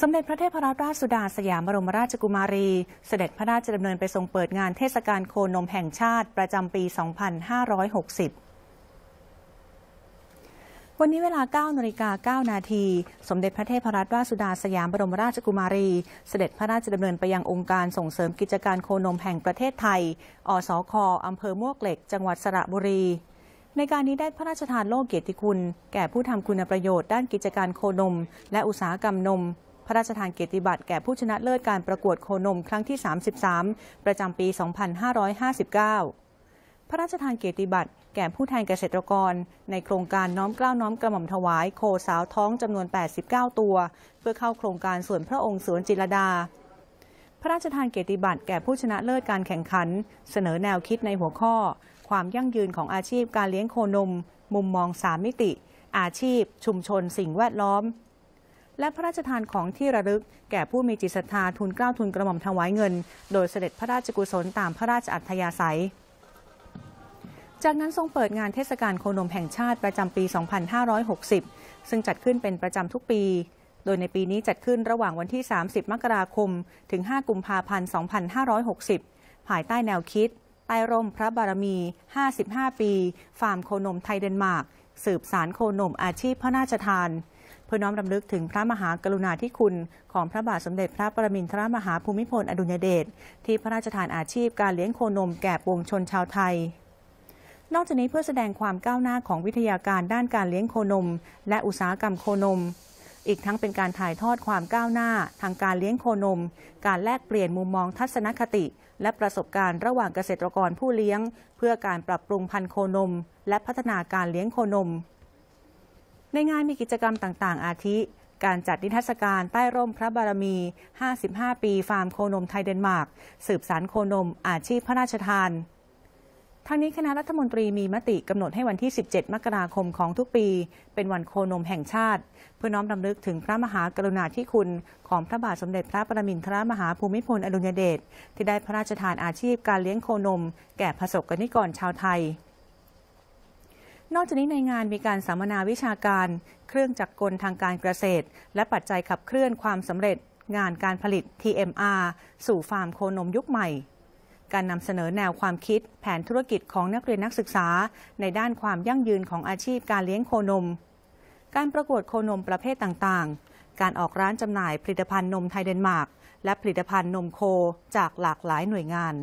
สมเด็จพระเทพรัตนราชสุดาสยามบรมราชกุมารี เสด็จพระราชดำเนินไปทรงเปิดงานเทศกาลโคนมแห่งชาติประจำปี 2560 วันนี้เวลา9นาฬิกา9นาที สมเด็จพระเทพรัตนราชสุดาสยามบรมราชกุมารี เสด็จพระราชดำเนินไปยังองค์การส่งเสริมกิจการโคนมแห่งประเทศไทย อสคอำเภอมวกเหล็ก จังหวัดสระบุรี ในการนี้ได้พระราชทานโล่เกียรติคุณแก่ผู้ทำคุณประโยชน์ด้านกิจการโคนมและอุตสาหกรรมนมพระราชทานเกียรติบัตรแก่ผู้ชนะเลิศการประกวดโคนมครั้งที่33ประจำปี 2559 พระราชทานเกียรติบัตรแก่ผู้แทนเกษตรกร ในโครงการน้อมเกล้าน้อมกระหม่อมถวายโคสาวท้องจำนวน 89 ตัว เพื่อเข้าโครงการสวนพระองค์สวนจิรดา พระราชทานเกียรติบัตรแก่ผู้ชนะเลิศการแข่งขัน เสนอแนวคิดในหัวข้อ ความยั่งยืนของอาชีพการเลี้ยงโคนม มุมมองสามมิติ อาชีพ ชุมชนสิ่งแวดล้อมและพระราชทานของที่ระลึกแก่ผู้มีจิตศรัทธาทุนเกล้าทุนกระหม่อมถวายเงิน โดยเสด็จพระราชกุศลตามพระราชอัธยาศัย จากนั้นทรงเปิดงานเทศกาลโคนมแห่งชาติประจำปี 2560 ซึ่งจัดขึ้นเป็นประจำทุกปี โดยในปีนี้จัดขึ้นระหว่างวันที่ 30 มกราคม ถึง 5กุมภาพันธ์ 2560 ภายใต้แนวคิดใต้ร่มพระบารมี 55 ปี ฟาร์มโคนมไทยเดนมาร์กสืบสารโคนมอาชีพพระราชทานพื่อน้อมรำลึกถึงพระมหากรุณาธิคุณ ของพระบาทสมเด็จพระประมินทรมหาภูมิพลอดุลยเดชที่พระราชทานอาชีพการเลี้ยงโคนมแก่ปวงชนชาวไทย นอกจากนี้เพื่อแสดงความก้าวหน้าของวิทยาการด้านการเลี้ยงโคนมและอุตสาหกรรมโคนม อีกทั้งเป็นการถ่ายทอดความก้าวหน้าทางการเลี้ยงโคนม การแลกเปลี่ยนมุมมองทัศนคติ และประสบการณ์ระหว่างเกษตรกรผู้เลี้ยง เพื่อการปรับปรุงพันธุ์โคนม และพัฒนาการเลี้ยงโคนมในงานมีกิจกรรมต่างๆ อาทิ การจัดนิทรรศการใต้ร่มพระบารมี 55 ปีฟาร์มโคนมไทยเดนมาร์ก สืบสารโคนม อาชีพพระราชทาน ทางนี้ คณะรัฐมนตรีมีมติกำหนดให้วันที่ 17 มกราคมของทุกปี เป็นวันโคนมแห่งชาติ เพื่อน้อมรำลึกถึงพระมหากรุณาธิคุณของพระบาทสมเด็จพระประมินทรมหาภูมิพลอดุลยเดชที่ได้พระราชทานอาชีพการเลี้ยงโคนม แก่ประสบกนิกรชาวไทยนอกจากนี้ในงานมีการสัมมนาวิชาการ เครื่องจักรกลทางการเกษตรและปัจจัยขับเคลื่อนความสำเร็จงานการผลิต TMR สู่ฟาร์มโคนมยุคใหม่ การนำเสนอแนวความคิดแผนธุรกิจของนักเรียนนักศึกษา ในด้านความยั่งยืนของอาชีพการเลี้ยงโคนม การประกวดโคนมประเภทต่างๆ การออกร้านจำหน่ายผลิตภัณฑ์นมไทยเดนมาร์กและผลิตภัณฑ์นมโคจากหลากหลายหน่วยงาน